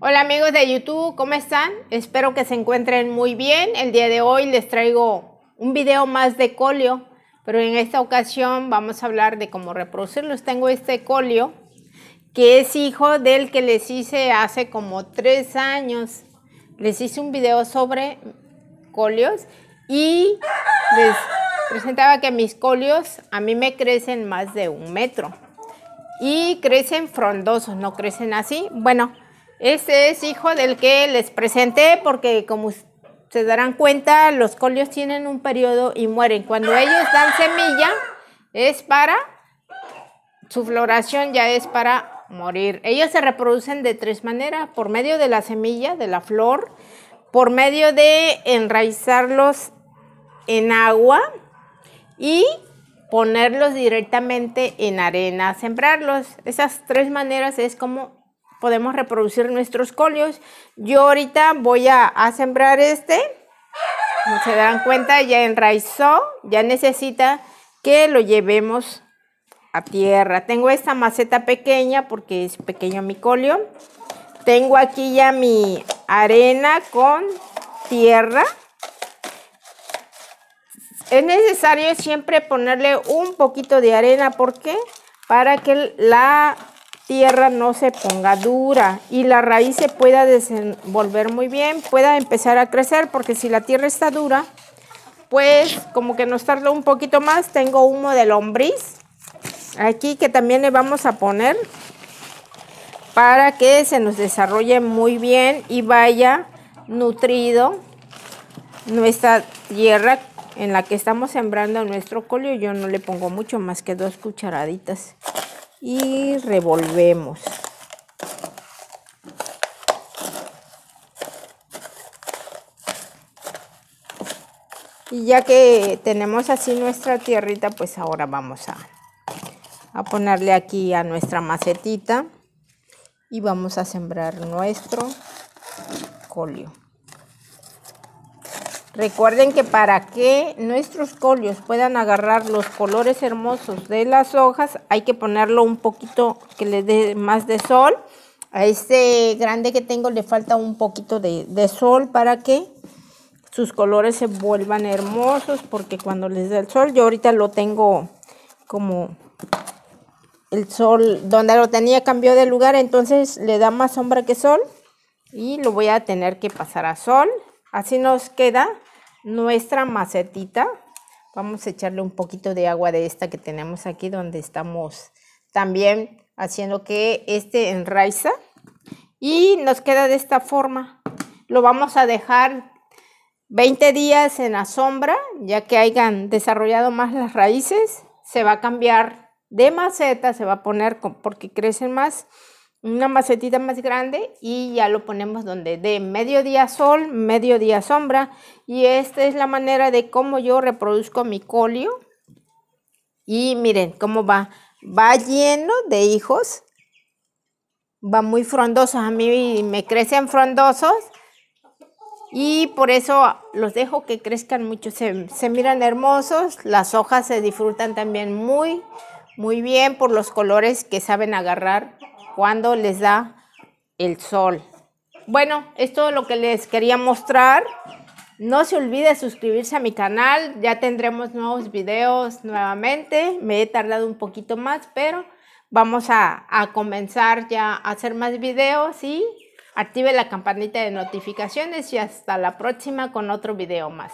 Hola amigos de YouTube, ¿cómo están? Espero que se encuentren muy bien. El día de hoy les traigo un video más de colio, pero en esta ocasión vamos a hablar de cómo reproducirlos. Tengo este colio que es hijo del que les hice hace como tres años. Les hice un video sobre colios y les presentaba que mis colios a mí me crecen más de un metro y crecen frondosos, no crecen así. Bueno, este es hijo del que les presenté porque como se darán cuenta, los colios tienen un periodo y mueren. Cuando ellos dan semilla, es para, su floración ya es para morir. Ellos se reproducen de tres maneras, por medio de la semilla, de la flor, por medio de enraizarlos en agua y ponerlos directamente en arena, sembrarlos. Esas tres maneras es como podemos reproducir nuestros colios. Yo ahorita voy a, sembrar este. Como se dan cuenta, ya enraizó, ya necesita que lo llevemos a tierra. Tengo esta maceta pequeña porque es pequeño mi colio. Tengo aquí ya mi arena con tierra. Es necesario siempre ponerle un poquito de arena porque para que la tierra no se ponga dura y la raíz se pueda desenvolver muy bien, pueda empezar a crecer, porque si la tierra está dura, pues como que nos tarda un poquito más. Tengo humo de lombriz aquí que también le vamos a poner para que se nos desarrolle muy bien y vaya nutrido nuestra tierra en la que estamos sembrando nuestro colio. Yo no le pongo mucho más que dos cucharaditas y revolvemos. Y ya que tenemos así nuestra tierrita, pues ahora vamos a, a ponerle aquí a nuestra macetita y vamos a sembrar nuestro colio. Recuerden que para que nuestros colios puedan agarrar los colores hermosos de las hojas, hay que ponerlo un poquito que le dé más de sol. A este grande que tengo le falta un poquito de, de sol para que sus colores se vuelvan hermosos porque cuando les da el sol, yo ahorita lo tengo como el sol donde lo tenía cambió de lugar, entonces le da más sombra que sol y lo voy a tener que pasar a sol. Así nos queda nuestra macetita. Vamos a echarle un poquito de agua de esta que tenemos aquí donde estamos también haciendo que este enraiza. Y nos queda de esta forma. Lo vamos a dejar 20 días en la sombra, ya que hayan desarrollado más las raíces. Se va a cambiar de maceta, se va a poner porque crecen más una macetita más grande y ya lo ponemos donde de mediodía sol, mediodía sombra. Y esta es la manera de cómo yo reproduzco mi colio. Y miren cómo va. Va lleno de hijos. Va muy frondoso. A mí me crecen frondosos. Y por eso los dejo que crezcan mucho. Se, se miran hermosos. Las hojas se disfrutan también muy, muy bien por los colores que saben agarrar cuando les da el sol. Bueno, es todo lo que les quería mostrar. No se olvide suscribirse a mi canal, ya tendremos nuevos videos nuevamente. Me he tardado un poquito más, pero vamos a, a comenzar ya a hacer más videos y active la campanita de notificaciones y hasta la próxima con otro video más.